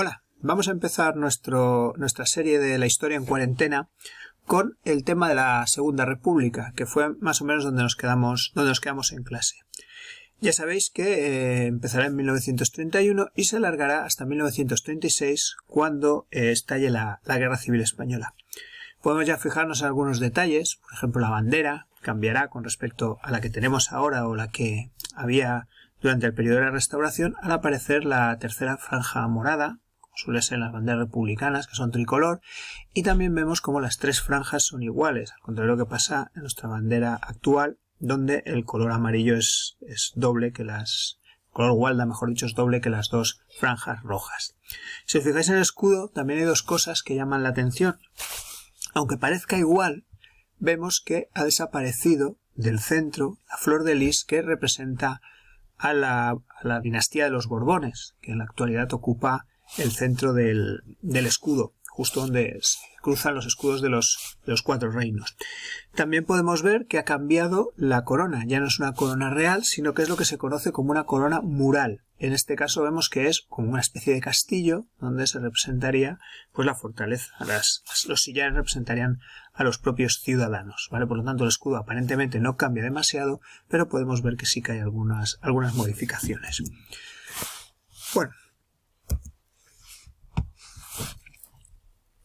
Hola, vamos a empezar nuestra serie de la historia en cuarentena con el tema de la Segunda República, que fue más o menos donde nos quedamos, nos quedamos en clase. Ya sabéis que eh, empezará en 1931 y se alargará hasta 1936, cuando eh, estalle la, la Guerra Civil Española. Podemos ya fijarnos en algunos detalles, por ejemplo la bandera cambiará con respecto a la que tenemos ahora o la que había durante el periodo de la restauración al aparecer la tercera franja morada suele ser las banderas republicanas, que son tricolor, y también vemos como las tres franjas son iguales, al contrario de lo que pasa en nuestra bandera actual, donde el color amarillo es, doble que las, color gualda, mejor dicho, es doble que las dos franjas rojas. Si os fijáis en el escudo, también hay dos cosas que llaman la atención. Aunque parezca igual, vemos que ha desaparecido del centro la flor de lis que representa a la, a la, dinastía de los Borbones, que en la actualidad ocupa el centro del, del escudo, justo donde cruzan los escudos de los, los cuatro reinos. También podemos ver que ha cambiado la corona, ya no es una corona real, sino que es lo que se conoce como una corona mural. En este caso vemos que es como una especie de castillo donde se representaría pues la fortaleza. los sillares representarían a los propios ciudadanos, ¿vale? Por lo tanto el escudo aparentemente no cambia demasiado, pero podemos ver que sí que hay algunas, algunas modificaciones. Bueno,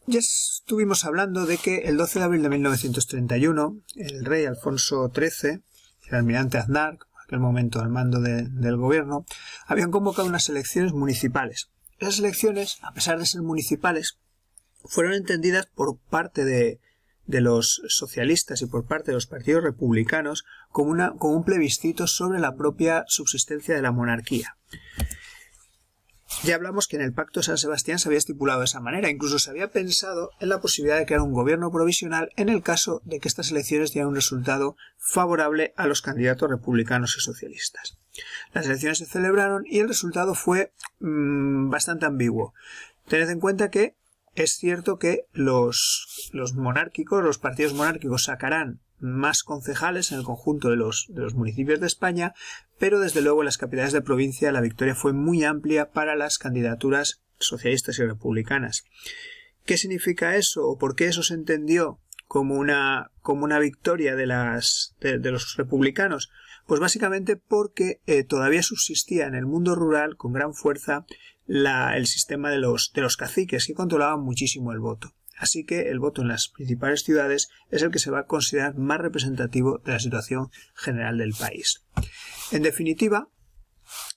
Ya estuvimos hablando de que el 12 de abril de 1931 el rey Alfonso XIII, el almirante Aznar, en aquel momento al mando del gobierno, habían convocado unas elecciones municipales. Esas elecciones, a pesar de ser municipales, fueron entendidas por parte de, los socialistas y por parte de los partidos republicanos como, una, como un plebiscito sobre la propia subsistencia de la monarquía. Ya hablamos que en el Pacto de San Sebastián se había estipulado de esa manera, incluso se había pensado en la posibilidad de crear un gobierno provisional en el caso de que estas elecciones dieran un resultado favorable a los candidatos republicanos y socialistas. Las elecciones se celebraron y el resultado fue mm, bastante ambiguo. Tened en cuenta que es cierto que los, monárquicos, los partidos monárquicos sacarán más concejales en el conjunto de los, de los municipios de España, pero desde luego en las capitales de provincia la victoria fue muy amplia para las candidaturas socialistas y republicanas. ¿Qué significa eso o por qué eso se entendió como una, victoria de, los republicanos? Pues básicamente porque eh, todavía subsistía en el mundo rural con gran fuerza el sistema de los, de los caciques que controlaban muchísimo el voto. Así que el voto en las principales ciudades es el que se va a considerar más representativo de la situación general del país. En definitiva,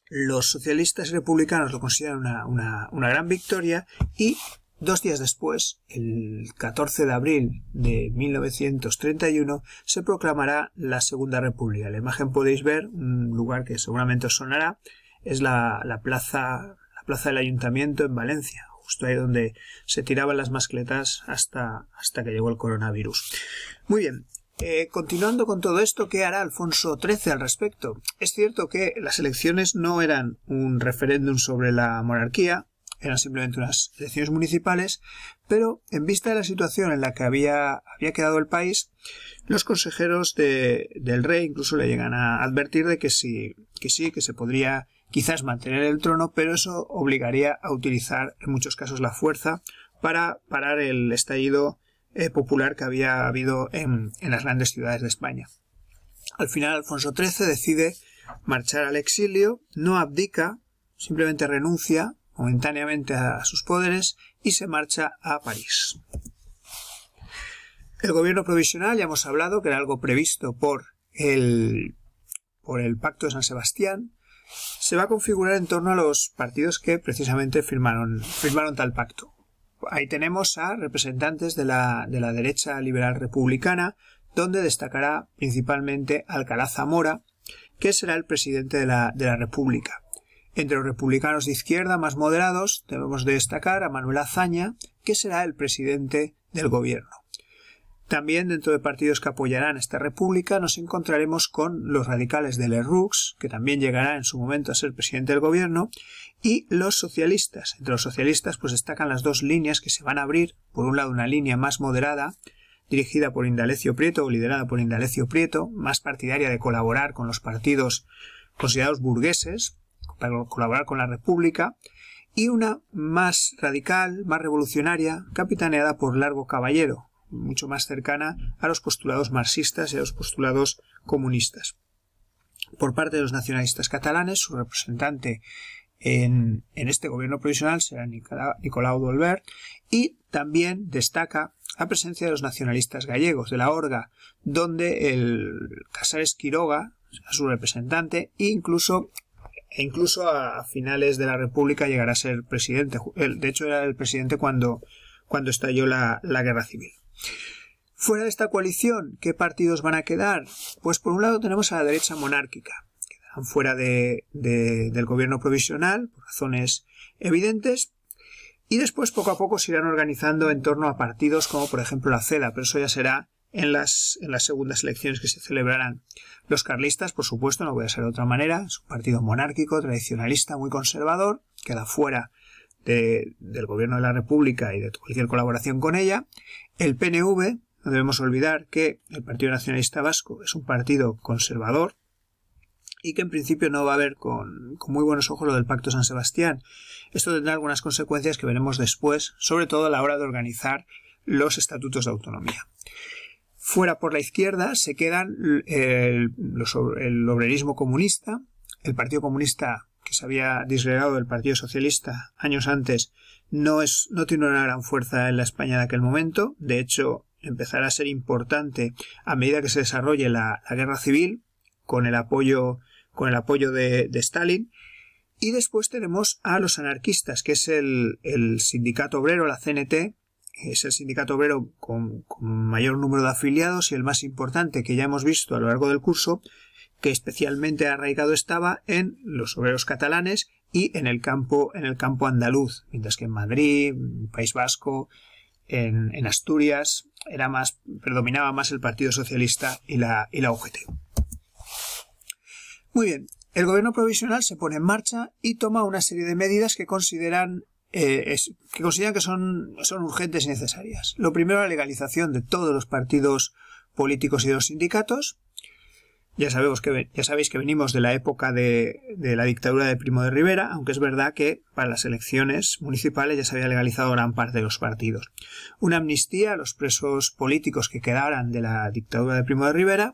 los socialistas y republicanos lo consideran una, gran victoria y Dos días después, el 14 de abril de 1931, se proclamará la Segunda República. La imagen podéis ver, un lugar que seguramente os sonará, es la, la plaza, la plaza del Ayuntamiento en Valencia, justo ahí donde se tiraban las mascletas hasta, hasta que llegó el coronavirus. Muy bien, eh, continuando con todo esto, ¿qué hará Alfonso XIII al respecto? Es cierto que las elecciones no eran un referéndum sobre la monarquía, eran simplemente unas elecciones municipales, pero en vista de la situación en la que había, había quedado el país, los consejeros de, del rey incluso le llegan a advertir de que sí, que sí, que se podría quizás mantener el trono, pero eso obligaría a utilizar en muchos casos la fuerza para parar el estallido eh, popular que había habido en, las grandes ciudades de España. Al final Alfonso XIII decide marchar al exilio, no abdica, simplemente renuncia momentáneamente a sus poderes y se marcha a París. El gobierno provisional, ya hemos hablado, que era algo previsto por el, por el Pacto de San Sebastián, se va a configurar en torno a los partidos que precisamente firmaron, tal pacto. Ahí tenemos a representantes de la, derecha liberal republicana, donde destacará principalmente Alcalá Zamora, que será el presidente de la, de la República. Entre los republicanos de izquierda más moderados debemos destacar a Manuel Azaña, que será el presidente del gobierno. También dentro de partidos que apoyarán esta república nos encontraremos con los radicales Le RUX, que también llegará en su momento a ser presidente del gobierno, y los socialistas. Entre los socialistas pues destacan las dos líneas que se van a abrir, por un lado una línea más moderada, dirigida por Indalecio Prieto o liderada por Indalecio Prieto, más partidaria de colaborar con los partidos considerados burgueses, para colaborar con la República, y una más radical, más revolucionaria, capitaneada por Largo Caballero, mucho más cercana a los postulados marxistas y a los postulados comunistas. Por parte de los nacionalistas catalanes, su representante en, este gobierno provisional será Nicolau Dolbert y también destaca la presencia de los nacionalistas gallegos de la Orga, donde el Casares Quiroga, su representante, e incluso e incluso a finales de la República llegará a ser presidente. De hecho, era el presidente cuando, cuando estalló la guerra civil. Fuera de esta coalición, ¿qué partidos van a quedar? Pues por un lado tenemos a la derecha monárquica. Quedarán fuera del gobierno provisional, por razones evidentes. Y después poco a poco se irán organizando en torno a partidos como por ejemplo la CEDA, pero eso ya será en las, en las segundas elecciones que se celebrarán. Los carlistas, por supuesto, no voy a ser de otra manera, es un partido monárquico, tradicionalista, muy conservador, queda fuera del gobierno de la República y de cualquier colaboración con ella. El PNV, no debemos olvidar que el Partido Nacionalista Vasco es un partido conservador y que en principio no va a ver con, muy buenos ojos lo del Pacto San Sebastián. Esto tendrá algunas consecuencias que veremos después, sobre todo a la hora de organizar los estatutos de autonomía fuera por la izquierda se quedan eh, el, obrerismo comunista, el Partido Comunista que se había disgregado del Partido Socialista años antes, no, tiene una gran fuerza en la España de aquel momento. De hecho, empezará a ser importante a medida que se desarrolle la, guerra civil con el apoyo, con el apoyo de, Stalin. Y después tenemos a los anarquistas, que es el, sindicato obrero, la CNT, es el sindicato obrero con, mayor número de afiliados y el más importante que ya hemos visto a lo largo del curso, que especialmente arraigado estaba en los obreros catalanes y en el campo, en el campo andaluz, mientras que en Madrid, en País Vasco, en, Asturias era más, predominaba más el Partido Socialista y la, y la UGT. Muy bien, el gobierno provisional se pone en marcha y toma una serie de medidas que consideran, eh, que, consideran que son, son urgentes y necesarias. Lo primero, la legalización de todos los partidos políticos y de los sindicatos. Ya, sabemos que, ya sabéis que venimos de la época de, de, la dictadura de Primo de Rivera, aunque es verdad que para las elecciones municipales ya se había legalizado gran parte de los partidos. Una amnistía a los presos políticos que quedaran de la dictadura de Primo de Rivera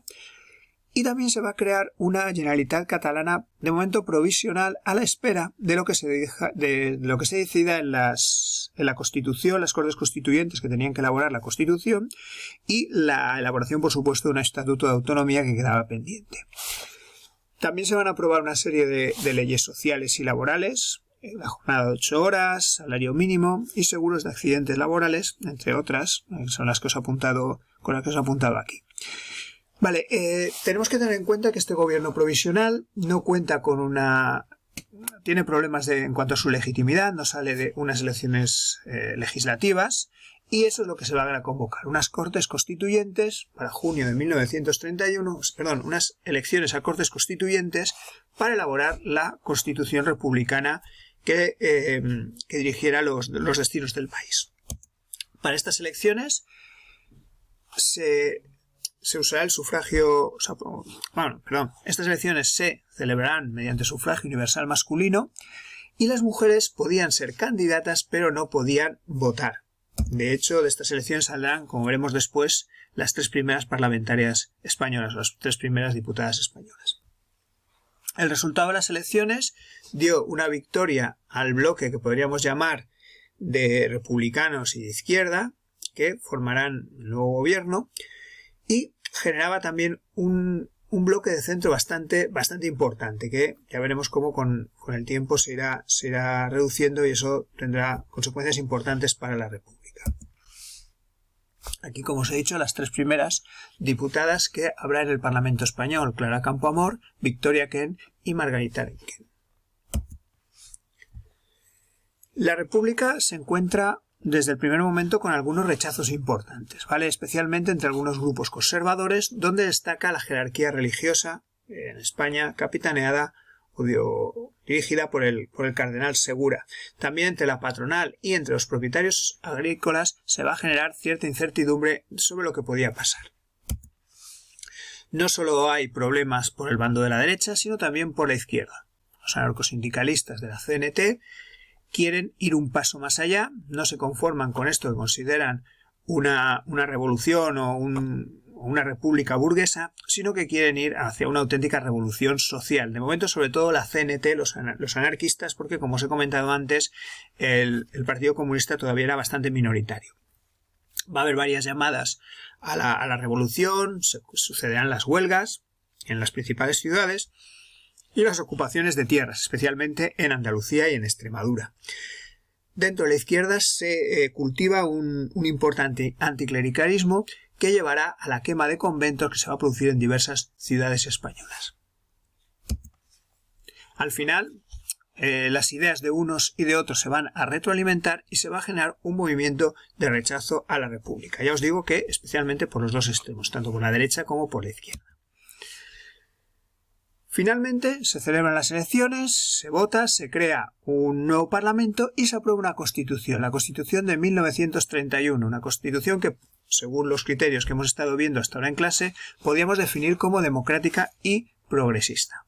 y también se va a crear una Generalitat Catalana de momento provisional a la espera de lo que se, de lo que se decida en, las, en la Constitución, las Cortes Constituyentes que tenían que elaborar la Constitución y la elaboración, por supuesto, de un Estatuto de Autonomía que quedaba pendiente. También se van a aprobar una serie de, leyes sociales y laborales, la eh, jornada de ocho horas, salario mínimo y seguros de accidentes laborales, entre otras, eh, son las que os apuntado, con las que os he apuntado aquí. Vale, eh, tenemos que tener en cuenta que este gobierno provisional no cuenta con una... tiene problemas en cuanto a su legitimidad, no sale de unas elecciones eh, legislativas y eso es lo que se va a convocar, unas cortes constituyentes para junio de 1931, perdón, unas elecciones a cortes constituyentes para elaborar la constitución republicana que, em, dirigiera los, los destinos del país. Para estas elecciones se se usará el sufragio. bueno, perdón. Estas elecciones se celebrarán mediante sufragio universal masculino y las mujeres podían ser candidatas pero no podían votar. De hecho, de estas elecciones saldrán, como veremos después, las tres primeras parlamentarias españolas, las tres primeras diputadas españolas. El resultado de las elecciones dio una victoria al bloque que podríamos llamar de republicanos y de izquierda, que formarán el nuevo gobierno, y generaba también un, bloque de centro bastante, bastante importante, que ya veremos cómo con, el tiempo se irá, reduciendo y eso tendrá consecuencias importantes para la República. Aquí, como os he dicho, las tres primeras diputadas que habrá en el Parlamento Español, Clara Campoamor, Victoria Ken y Margarita Arenquen. La República se encuentra desde el primer momento con algunos rechazos importantes, ¿vale? Especialmente entre algunos grupos conservadores, donde destaca la jerarquía religiosa eh, en España, capitaneada o dirigida por el, por el cardenal Segura. También entre la patronal y entre los propietarios agrícolas se va a generar cierta incertidumbre sobre lo que podía pasar. No solo hay problemas por el bando de la derecha, sino también por la izquierda. Los anarcosindicalistas de la CNT quieren ir un paso más allá, no se conforman con esto que consideran una, revolución o una república burguesa, sino que quieren ir hacia una auténtica revolución social. De momento, sobre todo la CNT, los, anarquistas, porque como os he comentado antes, el, Partido Comunista todavía era bastante minoritario. Va a haber varias llamadas a la, revolución, se, sucederán las huelgas en las principales ciudades, y las ocupaciones de tierras, especialmente en Andalucía y en Extremadura. Dentro de la izquierda se eh, cultiva un, importante anticlericalismo que llevará a la quema de conventos que se va a producir en diversas ciudades españolas. Al final, eh, las ideas de unos y de otros se van a retroalimentar y se va a generar un movimiento de rechazo a la República. Ya os digo que especialmente por los dos extremos, tanto por la derecha como por la izquierda. Finalmente, se celebran las elecciones, se vota, se crea un nuevo Parlamento y se aprueba una Constitución, la Constitución de 1931, una Constitución que, según los criterios que hemos estado viendo hasta ahora en clase, podíamos definir como democrática y progresista.